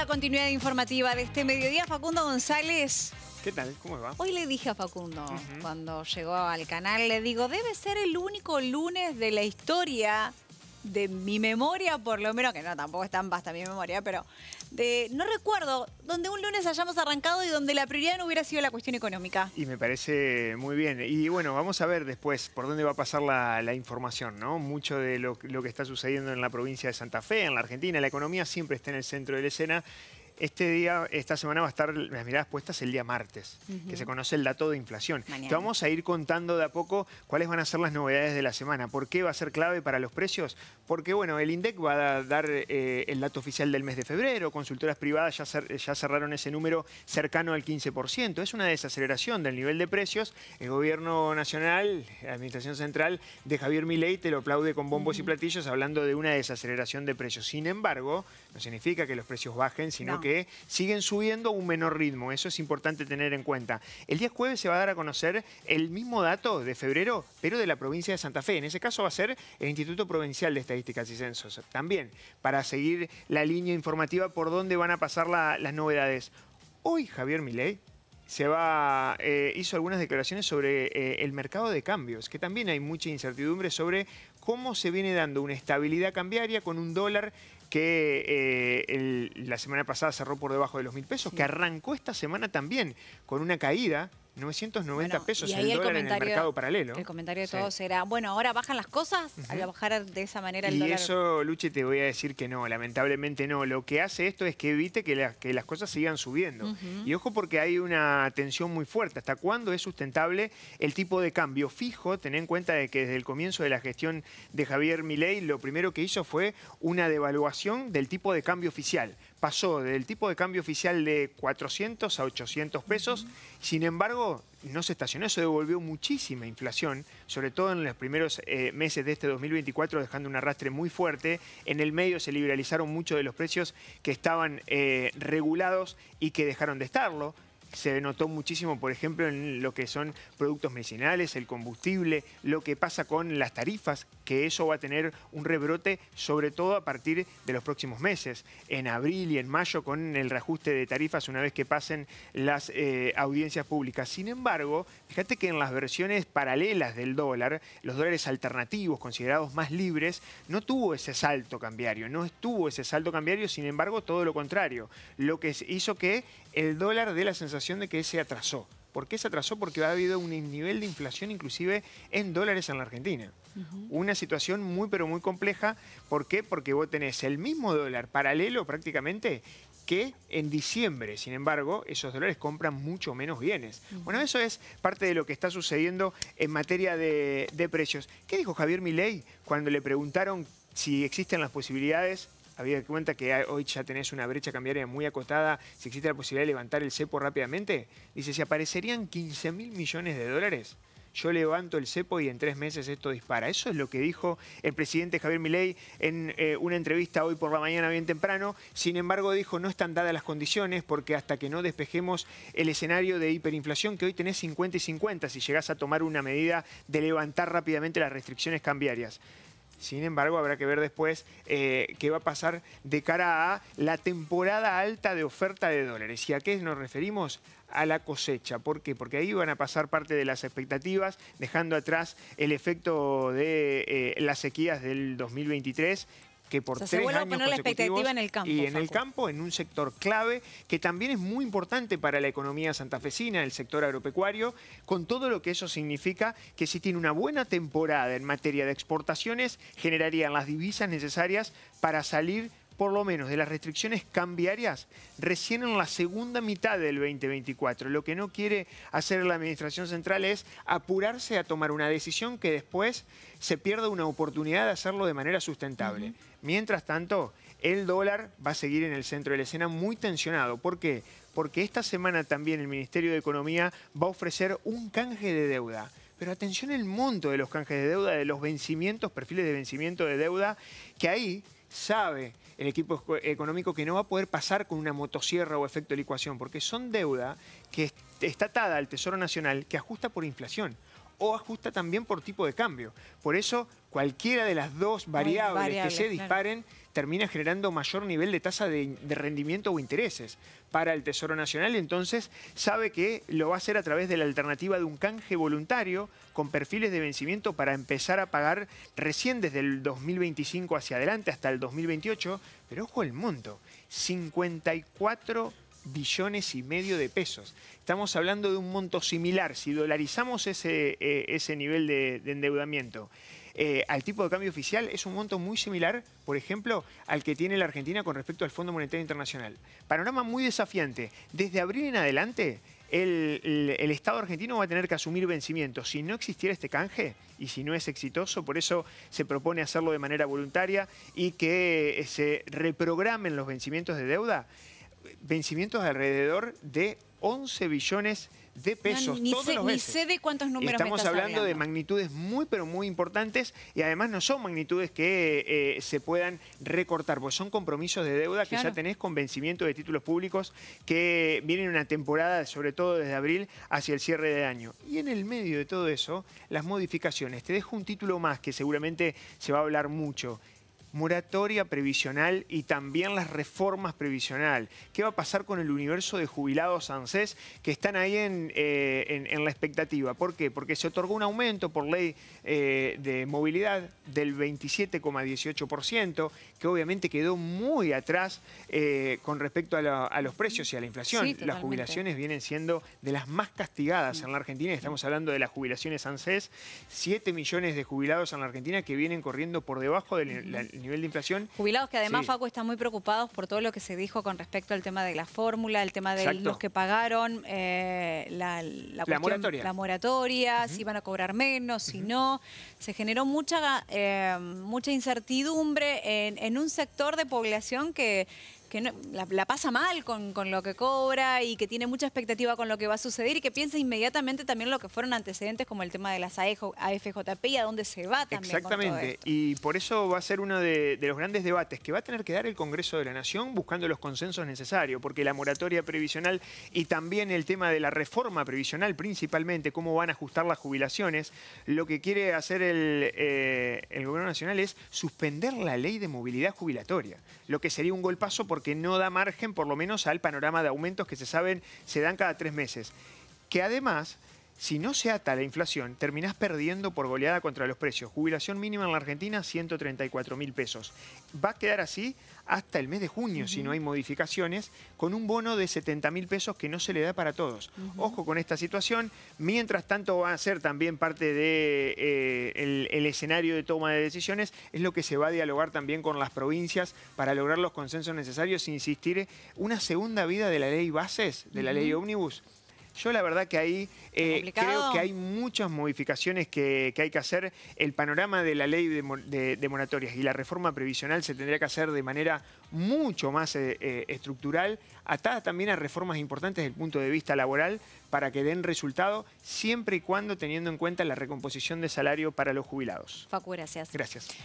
la continuidad informativa de este mediodía. Facundo González. ¿Qué tal? ¿Cómo va? Hoy le dije a Facundo, cuando llegó al canal, le digo, debe ser el único lunes de la historia de mi memoria, por lo menos, que no, tampoco es tan vasta mi memoria, pero de, no recuerdo donde un lunes hayamos arrancado y donde la prioridad no hubiera sido la cuestión económica. Y me parece muy bien. Y bueno, vamos a ver después por dónde va a pasar la, información, ¿no? Mucho de lo, lo que está sucediendo en la provincia de Santa Fe, en la Argentina, la economía siempre está en el centro de la escena. Este día, esta semana va a estar las miradas puestas el día martes, que se conoce el dato de inflación. vamos a ir contando de a poco cuáles van a ser las novedades de la semana. ¿Por qué va a ser clave para los precios? Porque, bueno, el INDEC va a dar eh, el dato oficial del mes de febrero, consultoras privadas ya, cerraron ese número cercano al 15%. Es una desaceleración del nivel de precios. El gobierno nacional, la administración central de Javier Milei te lo aplaude con bombos y platillos hablando de una desaceleración de precios. Sin embargo, no significa que los precios bajen, sino que siguen subiendo a un menor ritmo. Eso es importante tener en cuenta. El día jueves se va a dar a conocer el mismo dato de febrero, pero de la provincia de Santa Fe. En ese caso va a ser el Instituto Provincial de Estadísticas y Censos también, para seguir la línea informativa por dónde van a pasar las novedades. Hoy Javier Milei se va, eh, hizo algunas declaraciones sobre eh, el mercado de cambios, que también hay mucha incertidumbre sobre cómo se viene dando una estabilidad cambiaria con un dólar que eh, la semana pasada cerró por debajo de los mil pesos, que arrancó esta semana también con una caída 990 pesos el, dólar en el mercado paralelo. El comentario de todos era, bueno, ahora bajan las cosas uh -huh. bajar de esa manera el dólar. Y eso, Luche, te voy a decir que no, lamentablemente no. Lo que hace esto es que evite que, las cosas sigan subiendo. Y ojo porque hay una tensión muy fuerte. ¿Hasta cuándo es sustentable el tipo de cambio fijo? Ten en cuenta de que desde el comienzo de la gestión de Javier Milei, lo primero que hizo fue una devaluación del tipo de cambio oficial pasó del tipo de cambio oficial de 400 a 800 pesos. Sin embargo, no se estacionó, se devolvió muchísima inflación, sobre todo en los primeros eh, meses de este 2024, dejando un arrastre muy fuerte. En el medio se liberalizaron muchos de los precios que estaban eh, regulados y que dejaron de estarlo se notó muchísimo, por ejemplo, en lo que son productos medicinales, el combustible, lo que pasa con las tarifas, que eso va a tener un rebrote, sobre todo a partir de los próximos meses, en abril y en mayo, con el reajuste de tarifas una vez que pasen las eh, audiencias públicas. Sin embargo, fíjate que en las versiones paralelas del dólar, los dólares alternativos, considerados más libres, no tuvo ese salto cambiario, no estuvo ese salto cambiario, sin embargo, todo lo contrario, lo que hizo que el dólar de la sensación de que se atrasó. ¿Por qué se atrasó? Porque ha habido un nivel de inflación inclusive en dólares en la Argentina. Una situación muy pero muy compleja. ¿Por qué? Porque vos tenés el mismo dólar paralelo prácticamente que en diciembre. Sin embargo, esos dólares compran mucho menos bienes. Bueno, eso es parte de lo que está sucediendo en materia de, de precios. ¿Qué dijo Javier Milei cuando le preguntaron si existen las posibilidades había cuenta que hoy ya tenés una brecha cambiaria muy acotada, si existe la posibilidad de levantar el cepo rápidamente, dice, si aparecerían 15 mil millones de dólares, yo levanto el cepo y en tres meses esto dispara. Eso es lo que dijo el presidente Javier Milei en eh, una entrevista hoy por la mañana bien temprano. Sin embargo, dijo, no están dadas las condiciones porque hasta que no despejemos el escenario de hiperinflación, que hoy tenés 50 y 50, si llegás a tomar una medida de levantar rápidamente las restricciones cambiarias. Sin embargo, habrá que ver después eh, qué va a pasar de cara a la temporada alta de oferta de dólares. ¿Y a qué nos referimos? a la cosecha. ¿Por qué? Porque ahí van a pasar parte de las expectativas, dejando atrás el efecto de eh, las sequías del 2023 que por años en el campo. Y en el campo, en un sector clave que también es muy importante para la economía santafesina, el sector agropecuario, con todo lo que eso significa que si tiene una buena temporada en materia de exportaciones, generarían las divisas necesarias para salir por lo menos de las restricciones cambiarias recién en la segunda mitad del 2024. Lo que no quiere hacer la Administración Central es apurarse a tomar una decisión que después se pierda una oportunidad de hacerlo de manera sustentable. Mientras tanto, el dólar va a seguir en el centro de la escena muy tensionado. ¿Por qué? Porque esta semana también el Ministerio de Economía va a ofrecer un canje de deuda. Pero atención el monto de los canjes de deuda, de los vencimientos, perfiles de vencimiento de deuda, que ahí sabe el equipo económico que no va a poder pasar con una motosierra o efecto de licuación, porque son deuda que está atada al Tesoro Nacional que ajusta por inflación o ajusta también por tipo de cambio. Por eso, cualquiera de las dos variables, que se disparen termina generando mayor nivel de tasa de, de, rendimiento o intereses para el Tesoro Nacional. Entonces, sabe que lo va a hacer a través de la alternativa de un canje voluntario con perfiles de vencimiento para empezar a pagar recién desde el 2025 hacia adelante hasta el 2028. Pero ojo el monto, 54 billones y medio de pesos. Estamos hablando de un monto similar. Si dolarizamos ese, eh, ese nivel de, endeudamiento eh, al tipo de cambio oficial, es un monto muy similar, por ejemplo, al que tiene la Argentina con respecto al Fondo Monetario Internacional. Panorama muy desafiante. Desde abril en adelante, el, el, Estado argentino va a tener que asumir vencimientos. Si no existiera este canje y si no es exitoso, por eso se propone hacerlo de manera voluntaria y que eh, se reprogramen los vencimientos de deuda vencimientos de alrededor de 11 billones de pesos. ni, ni sé de cuántos números Estamos hablando, de magnitudes muy, pero muy importantes y además no son magnitudes que eh, se puedan recortar, pues son compromisos de deuda que ya tenés con vencimiento de títulos públicos que vienen una temporada, sobre todo desde abril, hacia el cierre de año. Y en el medio de todo eso, las modificaciones. Te dejo un título más que seguramente se va a hablar mucho moratoria previsional y también las reformas previsional. ¿Qué va a pasar con el universo de jubilados ANSES que están ahí en, eh, la expectativa? ¿Por qué? Porque se otorgó un aumento por ley eh, de movilidad del 27,18%, que obviamente quedó muy atrás eh, con respecto a, los precios y a la inflación. las jubilaciones vienen siendo de las más castigadas en la Argentina. Estamos hablando de las jubilaciones ANSES. 7 millones de jubilados en la Argentina que vienen corriendo por debajo del nivel de inflación. Jubilados que además, Facu, están muy preocupados por todo lo que se dijo con respecto al tema de la fórmula, el tema de los que pagaron, eh, la, la, moratoria, si van a cobrar menos, si no. Se generó mucha, eh, mucha incertidumbre en, en un sector de población que que la, pasa mal con, lo que cobra y que tiene mucha expectativa con lo que va a suceder y que piensa inmediatamente también lo que fueron antecedentes como el tema de las AFJP e y a dónde se va también. Exactamente, y por eso va a ser uno de, los grandes debates que va a tener que dar el Congreso de la Nación buscando los consensos necesarios, porque la moratoria previsional y también el tema de la reforma previsional principalmente, cómo van a ajustar las jubilaciones, lo que quiere hacer el, eh, el Gobierno Nacional es suspender la ley de movilidad jubilatoria, lo que sería un golpazo que no da margen por lo menos al panorama de aumentos que se saben se dan cada tres meses. Que además si no se ata la inflación, terminás perdiendo por goleada contra los precios. Jubilación mínima en la Argentina, 134 mil pesos. Va a quedar así hasta el mes de junio, si no hay modificaciones, con un bono de 70 mil pesos que no se le da para todos. Ojo con esta situación. Mientras tanto, va a ser también parte del de, eh, el, escenario de toma de decisiones. Es lo que se va a dialogar también con las provincias para lograr los consensos necesarios. Insistir, una segunda vida de la ley bases, de la ley Omnibus. Yo la verdad que ahí eh, creo que hay muchas modificaciones que, hay que hacer. El panorama de la ley de, moratorias y la reforma previsional se tendría que hacer de manera mucho más eh, eh, estructural, atada también a reformas importantes desde el punto de vista laboral para que den resultado, siempre y cuando teniendo en cuenta la recomposición de salario para los jubilados. Facu, gracias. Gracias.